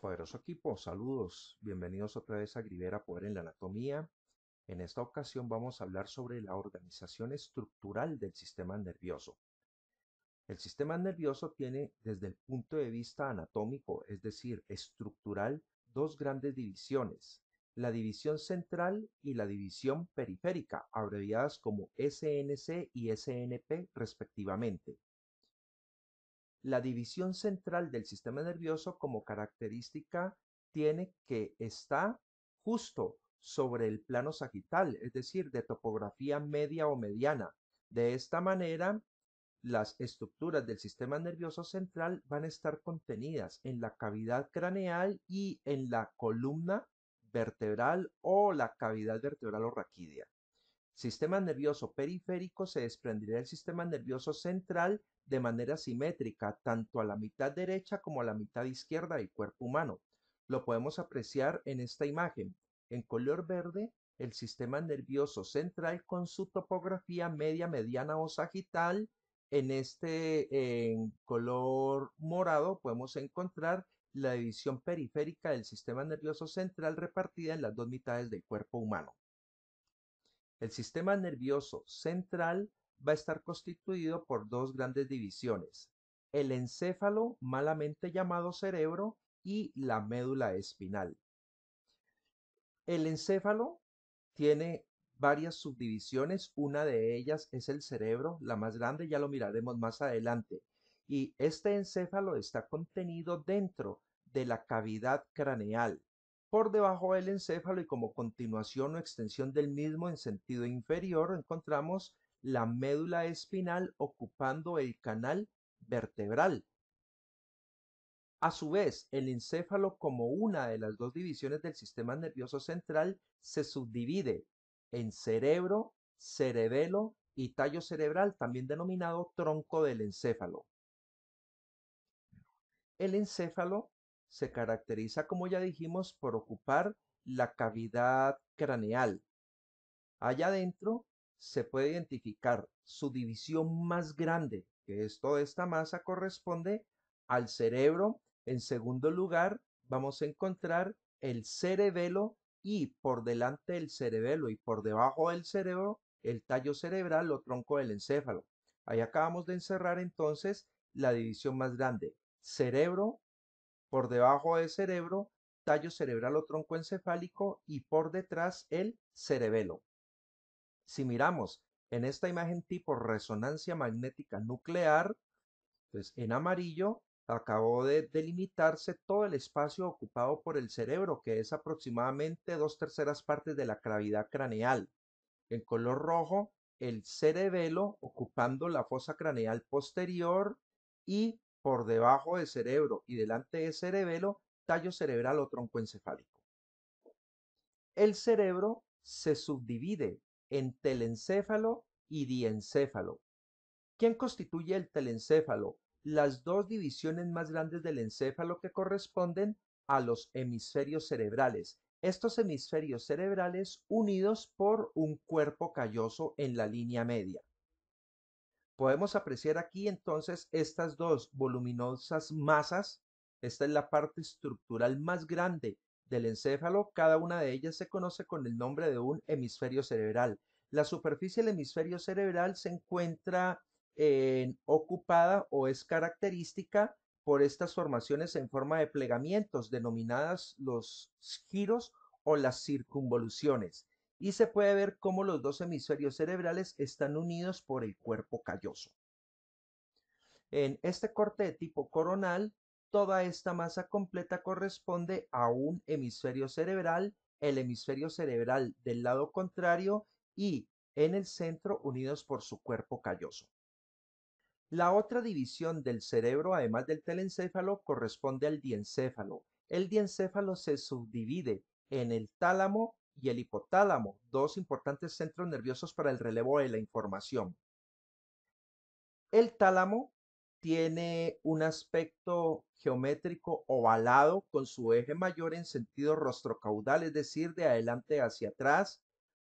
Poderoso equipo, saludos, bienvenidos otra vez a Grivera Poder en la Anatomía. En esta ocasión vamos a hablar sobre la organización estructural del sistema nervioso. El sistema nervioso tiene desde el punto de vista anatómico, es decir, estructural, dos grandes divisiones, la división central y la división periférica, abreviadas como SNC y SNP respectivamente la división central del sistema nervioso como característica tiene que estar justo sobre el plano sagital, es decir, de topografía media o mediana. De esta manera, las estructuras del sistema nervioso central van a estar contenidas en la cavidad craneal y en la columna vertebral o la cavidad vertebral o raquídea sistema nervioso periférico se desprenderá del sistema nervioso central de manera simétrica, tanto a la mitad derecha como a la mitad izquierda del cuerpo humano. Lo podemos apreciar en esta imagen. En color verde, el sistema nervioso central con su topografía media, mediana o sagital. En este en color morado podemos encontrar la división periférica del sistema nervioso central repartida en las dos mitades del cuerpo humano. El sistema nervioso central va a estar constituido por dos grandes divisiones, el encéfalo, malamente llamado cerebro, y la médula espinal. El encéfalo tiene varias subdivisiones, una de ellas es el cerebro, la más grande, ya lo miraremos más adelante, y este encéfalo está contenido dentro de la cavidad craneal por debajo del encéfalo y como continuación o extensión del mismo en sentido inferior encontramos la médula espinal ocupando el canal vertebral. A su vez, el encéfalo como una de las dos divisiones del sistema nervioso central se subdivide en cerebro, cerebelo y tallo cerebral, también denominado tronco del encéfalo. El encéfalo se caracteriza, como ya dijimos, por ocupar la cavidad craneal. Allá adentro se puede identificar su división más grande, que es toda esta masa corresponde al cerebro. En segundo lugar, vamos a encontrar el cerebelo y por delante del cerebelo y por debajo del cerebro, el tallo cerebral o tronco del encéfalo. Ahí acabamos de encerrar entonces la división más grande, cerebro por debajo del cerebro, tallo cerebral o tronco encefálico y por detrás el cerebelo. Si miramos en esta imagen tipo resonancia magnética nuclear, pues en amarillo acabó de delimitarse todo el espacio ocupado por el cerebro, que es aproximadamente dos terceras partes de la cavidad craneal. En color rojo, el cerebelo ocupando la fosa craneal posterior y por debajo del cerebro y delante del cerebelo, tallo cerebral o tronco encefálico. El cerebro se subdivide en telencéfalo y diencéfalo. ¿Quién constituye el telencéfalo? Las dos divisiones más grandes del encéfalo que corresponden a los hemisferios cerebrales. Estos hemisferios cerebrales unidos por un cuerpo calloso en la línea media. Podemos apreciar aquí entonces estas dos voluminosas masas. Esta es la parte estructural más grande del encéfalo. Cada una de ellas se conoce con el nombre de un hemisferio cerebral. La superficie del hemisferio cerebral se encuentra eh, ocupada o es característica por estas formaciones en forma de plegamientos denominadas los giros o las circunvoluciones y se puede ver cómo los dos hemisferios cerebrales están unidos por el cuerpo calloso. En este corte de tipo coronal, toda esta masa completa corresponde a un hemisferio cerebral, el hemisferio cerebral del lado contrario y en el centro unidos por su cuerpo calloso. La otra división del cerebro, además del telencéfalo, corresponde al diencéfalo. El diencéfalo se subdivide en el tálamo y el hipotálamo, dos importantes centros nerviosos para el relevo de la información. El tálamo tiene un aspecto geométrico ovalado con su eje mayor en sentido rostrocaudal, es decir, de adelante hacia atrás.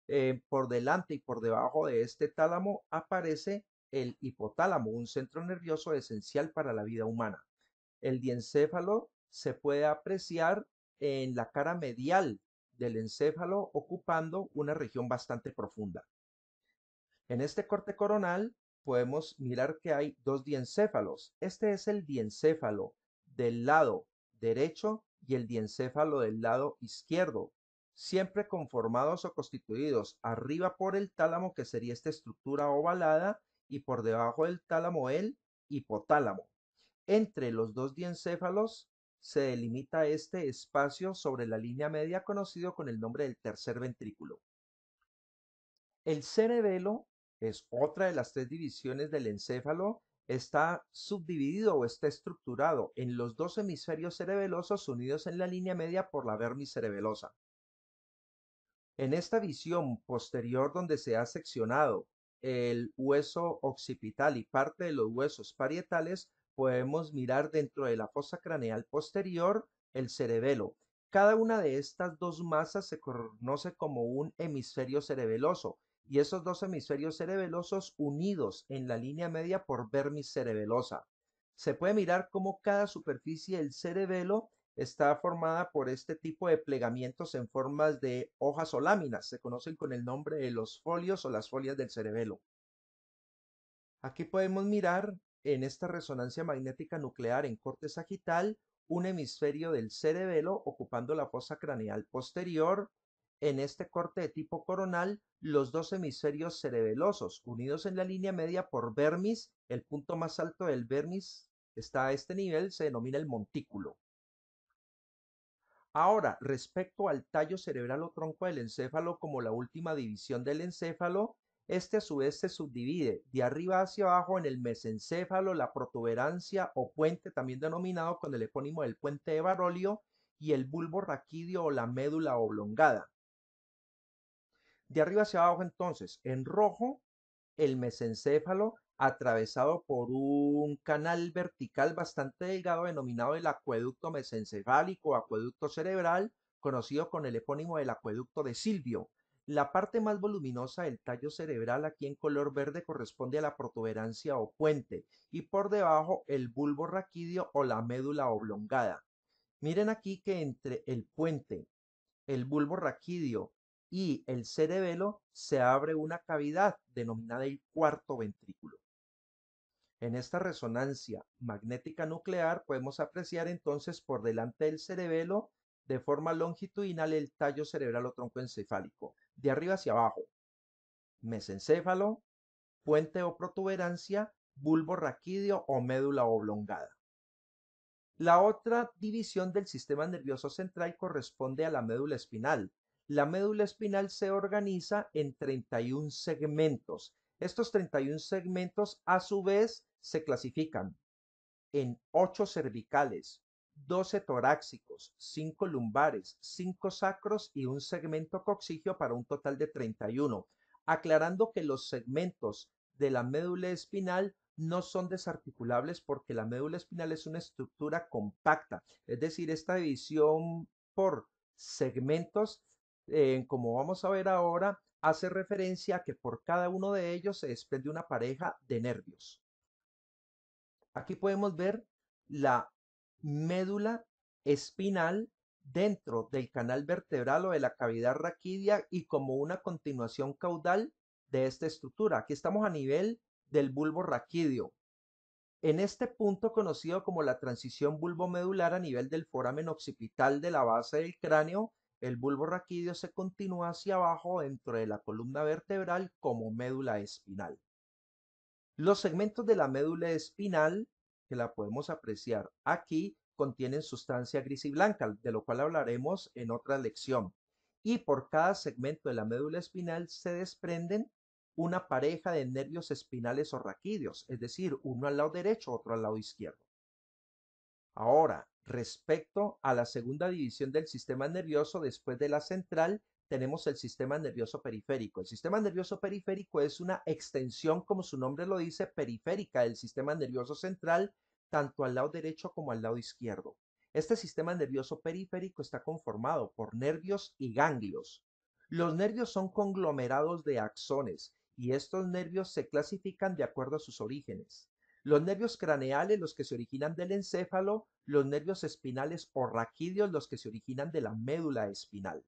Eh, por delante y por debajo de este tálamo aparece el hipotálamo, un centro nervioso esencial para la vida humana. El diencéfalo se puede apreciar en la cara medial del encéfalo ocupando una región bastante profunda. En este corte coronal podemos mirar que hay dos diencéfalos. Este es el diencéfalo del lado derecho y el diencéfalo del lado izquierdo, siempre conformados o constituidos arriba por el tálamo, que sería esta estructura ovalada, y por debajo del tálamo el hipotálamo. Entre los dos diencéfalos se delimita este espacio sobre la línea media conocido con el nombre del tercer ventrículo. El cerebelo es otra de las tres divisiones del encéfalo, está subdividido o está estructurado en los dos hemisferios cerebelosos unidos en la línea media por la vermis cerebelosa. En esta visión posterior donde se ha seccionado el hueso occipital y parte de los huesos parietales, podemos mirar dentro de la fosa craneal posterior el cerebelo. Cada una de estas dos masas se conoce como un hemisferio cerebeloso y esos dos hemisferios cerebelosos unidos en la línea media por vermis cerebelosa. Se puede mirar cómo cada superficie del cerebelo está formada por este tipo de plegamientos en formas de hojas o láminas. Se conocen con el nombre de los folios o las folias del cerebelo. Aquí podemos mirar en esta resonancia magnética nuclear en corte sagital un hemisferio del cerebelo ocupando la fosa craneal posterior. En este corte de tipo coronal, los dos hemisferios cerebelosos unidos en la línea media por vermis, el punto más alto del vermis está a este nivel, se denomina el montículo. Ahora, respecto al tallo cerebral o tronco del encéfalo como la última división del encéfalo, este a su vez se subdivide de arriba hacia abajo en el mesencéfalo, la protuberancia o puente, también denominado con el epónimo del puente de Barolio, y el bulbo raquídeo o la médula oblongada. De arriba hacia abajo entonces, en rojo, el mesencéfalo atravesado por un canal vertical bastante delgado denominado el acueducto mesencefálico o acueducto cerebral, conocido con el epónimo del acueducto de Silvio, la parte más voluminosa del tallo cerebral aquí en color verde corresponde a la protuberancia o puente y por debajo el bulbo raquídeo o la médula oblongada. Miren aquí que entre el puente, el bulbo raquídeo y el cerebelo se abre una cavidad denominada el cuarto ventrículo. En esta resonancia magnética nuclear podemos apreciar entonces por delante del cerebelo de forma longitudinal el tallo cerebral o tronco encefálico, de arriba hacia abajo. Mesencéfalo, puente o protuberancia, bulbo raquídeo o médula oblongada. La otra división del sistema nervioso central corresponde a la médula espinal. La médula espinal se organiza en 31 segmentos. Estos 31 segmentos a su vez se clasifican en 8 cervicales, 12 torácicos, 5 lumbares, 5 sacros y un segmento coxigio para un total de 31, aclarando que los segmentos de la médula espinal no son desarticulables porque la médula espinal es una estructura compacta, es decir, esta división por segmentos, eh, como vamos a ver ahora, hace referencia a que por cada uno de ellos se desprende una pareja de nervios. Aquí podemos ver la Médula espinal dentro del canal vertebral o de la cavidad raquídea y como una continuación caudal de esta estructura. Aquí estamos a nivel del bulbo raquídeo. En este punto conocido como la transición bulbo medular a nivel del foramen occipital de la base del cráneo, el bulbo raquídeo se continúa hacia abajo dentro de la columna vertebral como médula espinal. Los segmentos de la médula espinal que la podemos apreciar aquí, contienen sustancia gris y blanca, de lo cual hablaremos en otra lección. Y por cada segmento de la médula espinal se desprenden una pareja de nervios espinales o raquídeos, es decir, uno al lado derecho, otro al lado izquierdo. Ahora, respecto a la segunda división del sistema nervioso, después de la central, tenemos el sistema nervioso periférico. El sistema nervioso periférico es una extensión, como su nombre lo dice, periférica del sistema nervioso central tanto al lado derecho como al lado izquierdo. Este sistema nervioso periférico está conformado por nervios y ganglios. Los nervios son conglomerados de axones y estos nervios se clasifican de acuerdo a sus orígenes. Los nervios craneales, los que se originan del encéfalo, los nervios espinales o raquídeos, los que se originan de la médula espinal.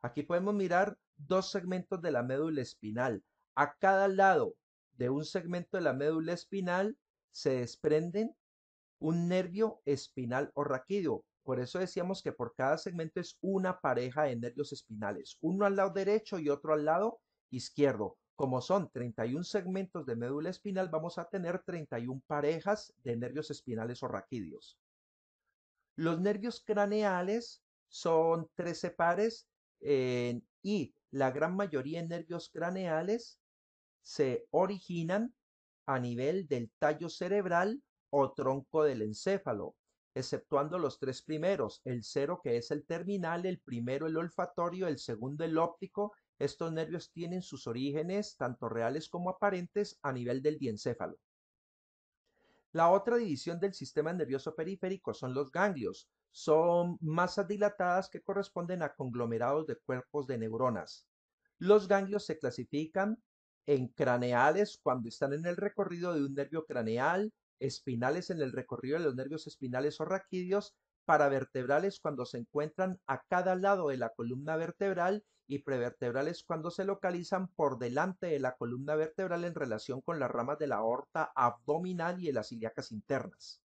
Aquí podemos mirar dos segmentos de la médula espinal. A cada lado de un segmento de la médula espinal se desprenden un nervio espinal o raquídeo. Por eso decíamos que por cada segmento es una pareja de nervios espinales, uno al lado derecho y otro al lado izquierdo. Como son 31 segmentos de médula espinal, vamos a tener 31 parejas de nervios espinales o raquídeos. Los nervios craneales son 13 pares eh, y la gran mayoría de nervios craneales se originan a nivel del tallo cerebral o tronco del encéfalo, exceptuando los tres primeros, el cero que es el terminal, el primero el olfatorio, el segundo el óptico. Estos nervios tienen sus orígenes, tanto reales como aparentes, a nivel del diencéfalo. La otra división del sistema nervioso periférico son los ganglios. Son masas dilatadas que corresponden a conglomerados de cuerpos de neuronas. Los ganglios se clasifican en craneales cuando están en el recorrido de un nervio craneal, espinales en el recorrido de los nervios espinales o raquídeos, paravertebrales cuando se encuentran a cada lado de la columna vertebral y prevertebrales cuando se localizan por delante de la columna vertebral en relación con las ramas de la aorta abdominal y de las ilíacas internas.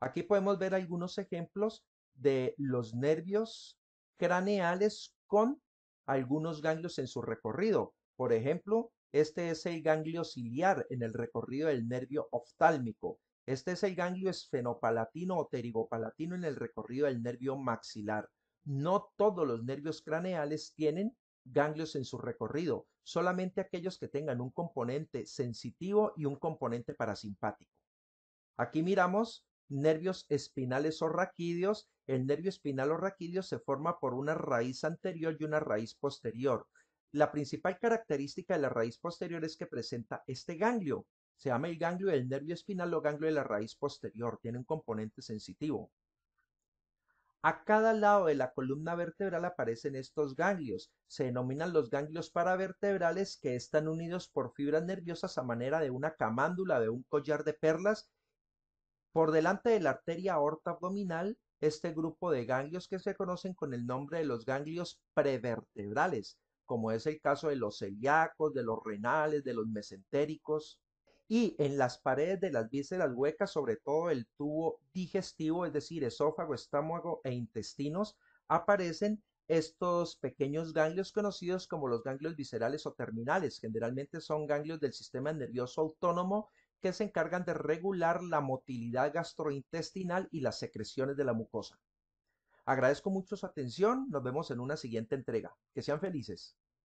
Aquí podemos ver algunos ejemplos de los nervios craneales con algunos ganglios en su recorrido. Por ejemplo, este es el ganglio ciliar en el recorrido del nervio oftálmico. Este es el ganglio esfenopalatino o pterigopalatino en el recorrido del nervio maxilar. No todos los nervios craneales tienen ganglios en su recorrido, solamente aquellos que tengan un componente sensitivo y un componente parasimpático. Aquí miramos nervios espinales o raquídeos. El nervio espinal o raquídeo se forma por una raíz anterior y una raíz posterior. La principal característica de la raíz posterior es que presenta este ganglio. Se llama el ganglio del nervio espinal o ganglio de la raíz posterior. Tiene un componente sensitivo. A cada lado de la columna vertebral aparecen estos ganglios. Se denominan los ganglios paravertebrales que están unidos por fibras nerviosas a manera de una camándula, de un collar de perlas. Por delante de la arteria aorta abdominal, este grupo de ganglios que se conocen con el nombre de los ganglios prevertebrales como es el caso de los celíacos, de los renales, de los mesentéricos, y en las paredes de las vísceras huecas, sobre todo el tubo digestivo, es decir, esófago, estómago e intestinos, aparecen estos pequeños ganglios conocidos como los ganglios viscerales o terminales. Generalmente son ganglios del sistema nervioso autónomo que se encargan de regular la motilidad gastrointestinal y las secreciones de la mucosa. Agradezco mucho su atención, nos vemos en una siguiente entrega. Que sean felices.